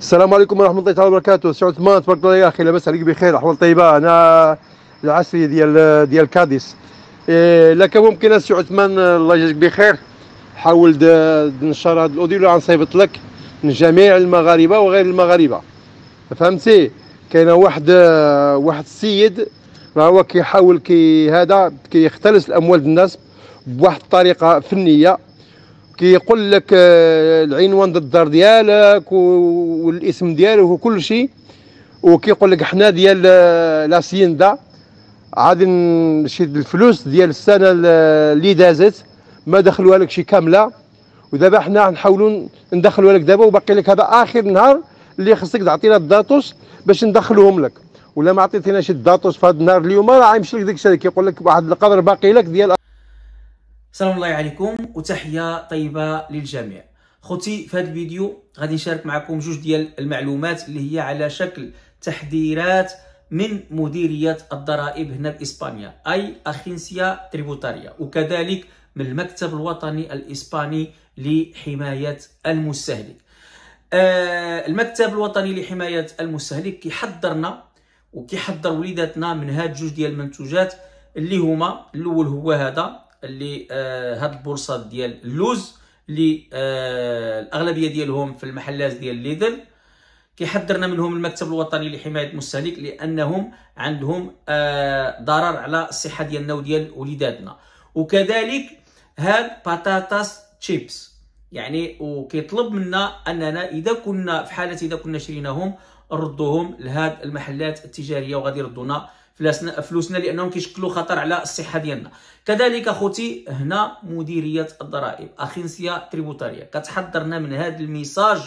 السلام عليكم ورحمه الله تعالى وبركاته سي عثمان تبارك الله يا اخي لاباس عليك بخير احوال طيبه انا العسري ديال ديال كاديس إيه لك ممكن سي عثمان الله يجزيك بخير حاول نشر هذا الاوديو اللي غنصيفط لك من جميع المغاربه وغير المغاربه فهمتي كاين واحد واحد السيد هو كيحاول كي هذا كيختلس الاموال الناس بواحد الطريقه فنيه كيقول لك آه، العنوان الدار ديالك والاسم ديالك وكل شيء وكيقول لك حنا ديال آه، لاسيندا عاد نشد الفلوس ديال السنه اللي دازت ما دخلوها لك شي كامله ودابا حنا نحاولوا ندخلوها لك دابا وباقي لك هذا اخر نهار اللي خصك تعطينا الداتوس باش ندخلوهم لك ولا ما عطيتيناش الداتوس في هذا النهار اليوم راه غيمشي لك داك الشيء كيقول لك واحد القدر باقي لك ديال السلام الله عليكم وتحيه طيبه للجميع خوتي في هذا الفيديو غادي نشارك معكم جوج ديال المعلومات اللي هي على شكل تحذيرات من مديريه الضرائب هنا في اسبانيا اي اخينسيا تريبوتاريا وكذلك من المكتب الوطني الاسباني لحمايه المستهلك آه المكتب الوطني لحمايه المستهلك كيحضرنا وكيحضر وليداتنا من هاد جوج ديال المنتوجات اللي هما الاول هو هذا اللي آه، هاد البورصه ديال اللوز اللي آه، الاغلبيه ديالهم في المحلات ديال ليدل كيحذرنا منهم المكتب الوطني لحمايه المستهلك لانهم عندهم آه، ضرر على الصحه ديالنا وديال وليداتنا وكذلك هاد بطاطس تشيبس يعني وكيطلب منا اننا اذا كنا في حاله اذا كنا شريناهم نردوهم لهاد المحلات التجاريه وغادي يردونا فلوسنا لانهم كيشكلوا خطر على الصحه ديالنا كذلك خوتي هنا مديريه الضرائب اخينسيا تريبوتاريا كتحضرنا من هذا الميساج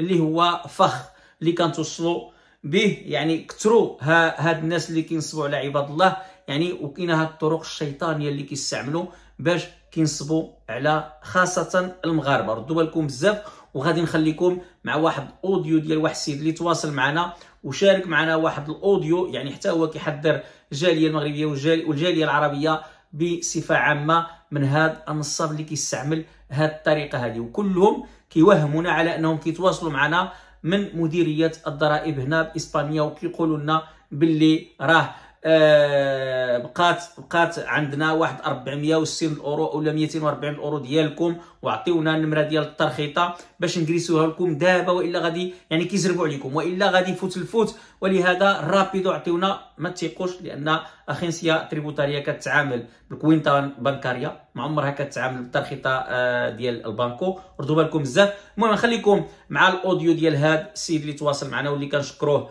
اللي هو فخ اللي كنتوصلوا به يعني كثروا هاد الناس اللي كينصبوا على عباد الله يعني وكاينه هاد الطرق الشيطانيه اللي كيستعملوا باش كينصبوا على خاصه المغاربه ردوا بالكم بزاف وغادي نخليكم مع واحد اوديو ديال واحد السيد اللي تواصل معنا وشارك معنا واحد الاوديو يعني حتى هو كيحذر الجاليه المغربيه والجاليه العربيه بصفه عامه من هذا النصاب اللي كيستعمل هذه الطريقه هذه وكلهم كيوهمونا على انهم كيتواصلوا معنا من مديريه الضرائب هنا باسبانيا وكيقولوا لنا باللي راه آه، بقات بقات عندنا واحد 460 اورو ولا 240 اورو ديالكم وعطيونا النمره ديال الترخيطه باش نجلسوها لكم دابا والا غادي يعني كيزربوا عليكم والا غادي يفوت الفوت ولهذا رابيدو عطيونا ما تيقوش لان اخنسيه تريبوتاريه كتعامل بالكوينتا بنكاريه ما عمرها كتعامل بالترخيطه آه، ديال البانكو ردوا بالكم بزاف المهم نخليكم مع الاوديو ديال هذا السيد اللي تواصل معنا واللي كنشكروه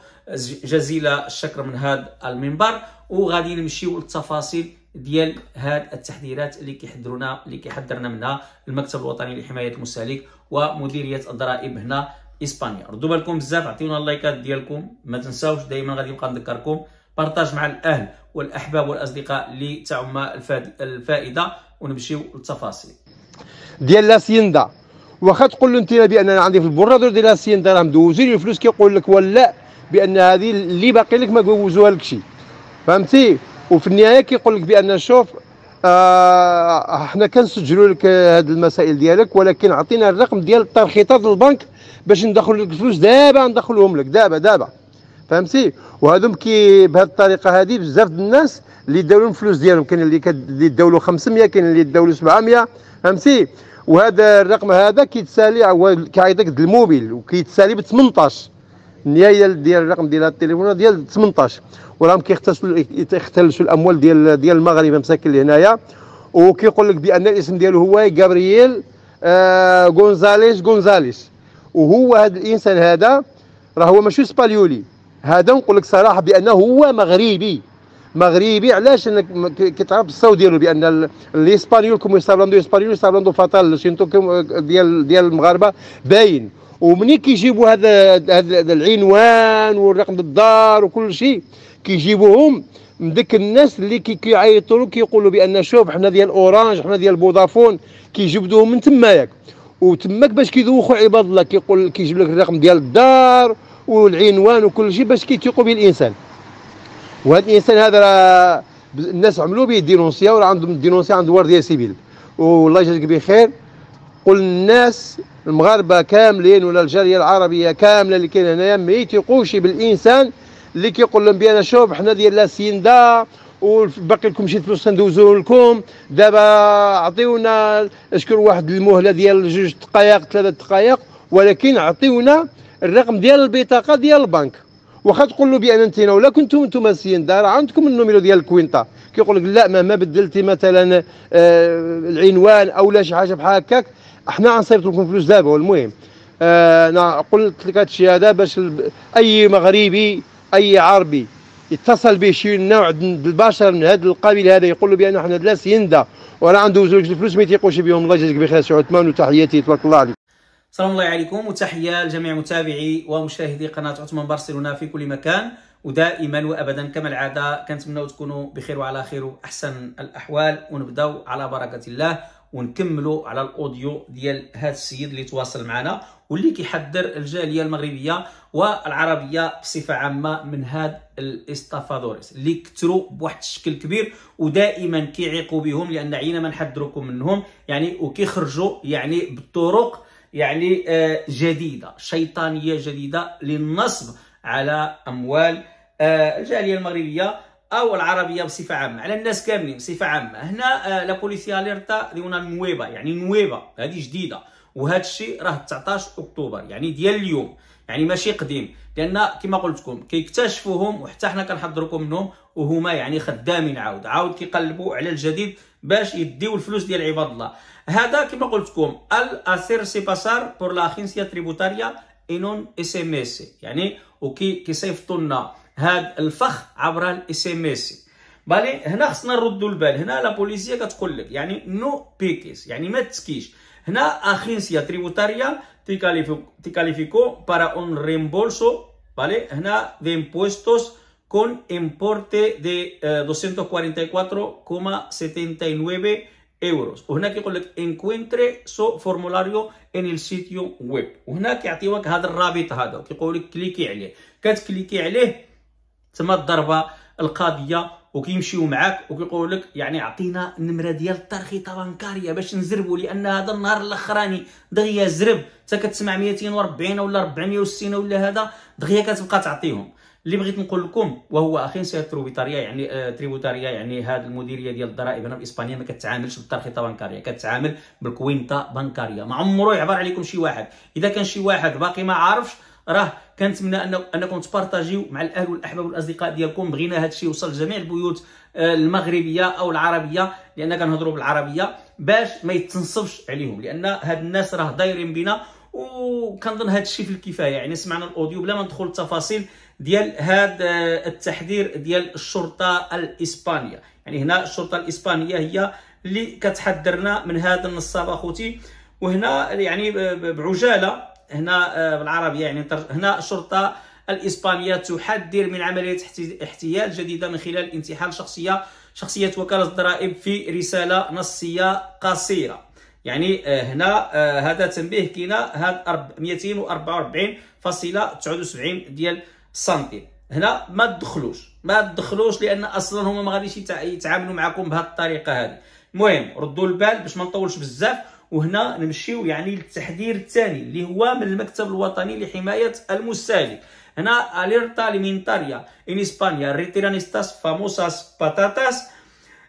جزيل الشكر من هذا المنبر وغادي نمشيو للتفاصيل ديال هاد التحذيرات اللي كيحذرونا اللي كيحذرنا منها المكتب الوطني لحمايه المستهلك ومديريه الضرائب هنا اسبانيا ردوا بالكم بزاف عطيونا اللايكات ديالكم ما تنساوش دائما غادي نبقى نذكركم بارطاج مع الاهل والاحباب والاصدقاء اللي تعم الفائده ونمشيو للتفاصيل ديال لاسيندا واخا تقول له انت بان انا عندي في البرادور ديال لاسيندا راه مدوزين الفلوس كيقول لك ولا بان هذه اللي باقي لك ما جوزوها لك شي فهمتي وفي النهايه كيقول لك بان شوف آه حنا كنسجلوا لك هاد المسائل ديالك ولكن عطينا الرقم ديال الترخيطه ديال البنك باش ندخل لك الفلوس دابا ندخلهم لك دابا دابا فهمتي وهذوم كي بهذه الطريقه هذه بزاف الناس اللي لهم الفلوس ديالهم كاين اللي له 500 كاين اللي له 700 فهمتي وهذا الرقم هذا كيتسالي كيعيطك الموبيل وكيتسالي ب 18 النهايه ديال الرقم ديال التليفون ديال 18 وراهم كيختلسوا يختلسوا الاموال ديال ديال المغاربه مساكن اللي هنايا وكيقول لك بان الاسم ديالو هو جابرييل آه غونزاليس غونزاليس وهو هذا الانسان هذا راه هو ماشي سباليولي هذا نقول لك صراحه بانه هو مغربي مغربي علاش كيتعرف بالصوت ديالو بان الاسبانيول كوم يستابلاندو اسبانيول يستابلاندو فاتال شينتو ديال ديال المغاربه باين ومنين كيجيبوا هذا هذا العنوان والرقم الدار وكل شيء كيجيبوهم من ديك الناس اللي كيعيطوا له كيقولوا بان شوف حنا ديال اورانج حنا ديال بودافون كيجبدوهم من تماياك وتماك باش كيدوخوا عباد الله كيقول كيجيب لك الرقم ديال الدار والعنوان وكل شيء باش كيثيقوا به الانسان وهذا الانسان هذا راه الناس عملوا به دينونسيا وراه عندهم دينونسيا عند ورديه سيفيل والله يجازيك بخير قل الناس المغاربه كاملين ولا الجاليه العربيه كامله اللي كاين هنايا ما يتيقوش بالانسان اللي كيقول لهم بان شوف حنا ديال دا وباقي لكم شي فلوس ندوزو لكم دابا عطيونا اشكر واحد المهله ديال جوج دقائق ثلاثه دقائق ولكن عطيونا الرقم ديال البطاقه ديال البنك واخا تقول له بان انت ولا كنتم انتم السيندا راه عندكم النوميرو ديال الكوينتا كيقول لك لا مهما بدلتي مثلا آه، العنوان او لا شي حاجه بحال هكاك احنا غنصيفط لكم فلوس دابا والمهم آه، انا قلت لك الشيء هذا باش اي مغربي اي عربي يتصل به شي نوع البشر من هذا القبيل هذا يقول له بان احنا لا سيندا ولا عنده زوج الفلوس ما يتيقوش بهم الله يجازيك بخير سي عثمان وتحياتي تبارك الله عليك السلام الله عليكم وتحيه لجميع متابعي ومشاهدي قناه عثمان برشلونه في كل مكان ودائما وابدا كما العاده كنتمنى تكونوا بخير وعلى خير واحسن الاحوال ونبداو على بركه الله ونكملوا على الاوديو ديال هذا السيد اللي تواصل معنا واللي كيحذر الجاليه المغربيه والعربيه بصفه عامه من هذا الاستافادوريس اللي كثروا بواحد الشكل كبير ودائما كيعيقوا بهم لان عينا ما نحذركم منهم يعني وكيخرجوا يعني بالطرق يعني آه، جديده شيطانيه جديده للنصب على اموال آه، الجاليه المغربيه او العربيه بصفه عامه على الناس كاملين بصفه عامه هنا آه، لا بوليسيا اليرتا ليونا نويبا يعني نويبا هذه جديده وهذا الشيء راه 19 اكتوبر يعني ديال اليوم يعني ماشي قديم لان كما قلت لكم كيكتشفوهم وحتى حنا كنحضركم منهم وهما يعني خدامين عاود عاود كيقلبوا على الجديد باش يديو الفلوس ديال عباد الله هذا كما قلت لكم الاسير سي باسار بور لا اجنسيا تريبوتاريا انون اس ام اس يعني que se efectúen el FACH a través SMS. ¿Vale? la policía no piques? la agencia tributaria te calificó para un reembolso, ¿vale? de impuestos con importe de 244,79 eh, euros وهنا كيقول لك انكوينتري سو فورمولاريو ان السيتيو ويب وهنا كيعطيوك هذا الرابط هذا كيقول لك كليكي عليه كتكليكي عليه تما الضربه القاضيه وكيمشيو معاك وكيقول لك يعني عطينا النمره ديال الترخيطه بنكاريه باش نزربوا لان هذا النهار الاخراني دغيا زرب حتى كتسمع 240 ولا 460 ولا هذا دغيا كتبقى تعطيهم اللي بغيت نقول لكم وهو سير تروبيتاريا يعني آه تريبوتاريا يعني هذه المديريه ديال الضرائب هنا في اسبانيا ما كتعاملش بالترخيطه بنكاريه كتعامل بالكوينتا بنكاريه ما عمره يعبر عليكم شي واحد اذا كان شي واحد باقي ما عارفش راه كنتمنى انه انكم تبارطاجيو مع الاهل والاحباب والاصدقاء ديالكم بغينا هذا الشيء يوصل لجميع البيوت آه، المغربيه او العربيه لان كنهضروا بالعربيه باش ما يتنصبش عليهم لان هاد الناس راه دايرين بنا وكنظن هذا الشيء في الكفايه يعني سمعنا الاوديو بلا ما ندخل التفاصيل ديال هذا آه، التحذير ديال الشرطه الاسبانيه يعني هنا الشرطه الاسبانيه هي اللي كتحذرنا من هذا النصاب اخوتي وهنا يعني بعجاله هنا آه، بالعربيه يعني هنا الشرطه الاسبانيه تحذر من عمليه احتيال جديده من خلال انتحال شخصيه شخصيه وكاله الضرائب في رساله نصيه قصيره يعني آه، هنا آه، هذا تنبيه كاين هاد 244.79 ديال سنتيم هنا ما تدخلوش ما تدخلوش لان اصلا هما ما غاديش يتعاملوا معكم بهذه الطريقه هذه المهم ردوا البال باش ما نطولش بزاف وهنا نمشيو يعني للتحذير الثاني اللي هو من المكتب الوطني لحمايه المستهلك هنا اليرتا اليمنتاريا ان اسبانيا ريتيرانيستاس فاموساس باتاتاس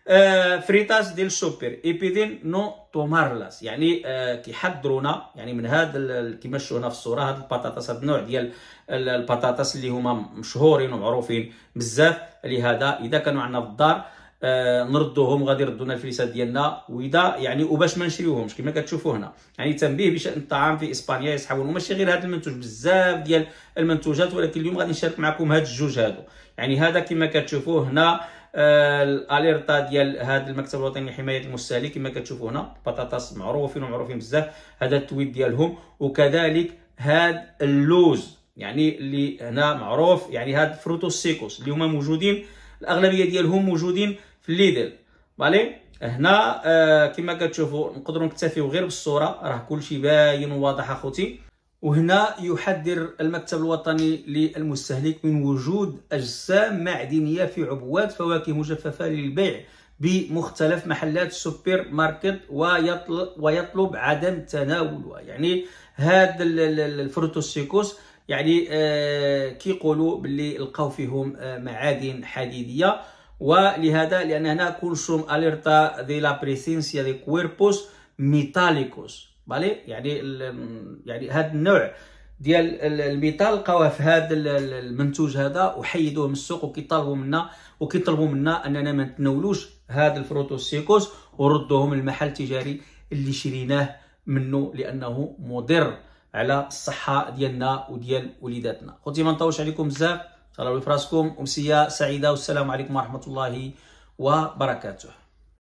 آه، فريتاس ديال السوبر ايبيدين نو تومارلاس يعني آه، كيحضرونا يعني من هذا كما شفتوا هنا في الصوره هذه البطاطس هذا النوع ديال البطاطس اللي هما مشهورين ومعروفين بزاف لهذا اذا كانوا عندنا في الدار آه، نردوهم غادي يردونا الفليسات ديالنا واذا يعني وباش ما نشريوهمش كما كتشوفوا هنا يعني تنبيه بشان الطعام في اسبانيا يسحبون وماشي غير هذا المنتوج بزاف ديال المنتوجات ولكن اليوم غادي نشارك معكم هاد الجوج هادو يعني هذا كما كتشوفوا هنا آه، الاليرتا ديال هذا المكتب الوطني لحمايه المستهلك كما كتشوفوا هنا بطاطس معروفين ومعروفين بزاف هذا التويت ديالهم وكذلك هاد اللوز يعني اللي هنا معروف يعني هاد فروتو سيكوس اللي هما موجودين الاغلبيه ديالهم موجودين في الليدر فالي هنا آه كما كتشوفوا نقدروا نكتفيو غير بالصوره راه كلشي باين وواضح اخوتي وهنا يحذر المكتب الوطني للمستهلك من وجود اجسام معدنيه في عبوات فواكه مجففه للبيع بمختلف محلات السوبر ماركت ويطلب عدم تناولها يعني هذا الفروتوسيكوس يعني آه كيقولوا باللي لقاو فيهم آه معادن حديديه ولهذا لأن هنا كلثم اليرتا دي لا بريسينسيا دي كويربوس ميتاليكوس فالي يعني يعني هذا النوع ديال الميتال لقاوه في هذا المنتوج هذا وحيدوه من السوق وكيطالبوا منا وكيطلبوا منا اننا ما نتناولوش هذا الفروتوسيكوس وردوهم للمحل التجاري اللي شريناه منه لانه مضر على الصحه ديالنا وديال وليداتنا خوتي ما نطولش عليكم بزاف شاء الله راسكم امسيه سعيده والسلام عليكم ورحمه الله وبركاته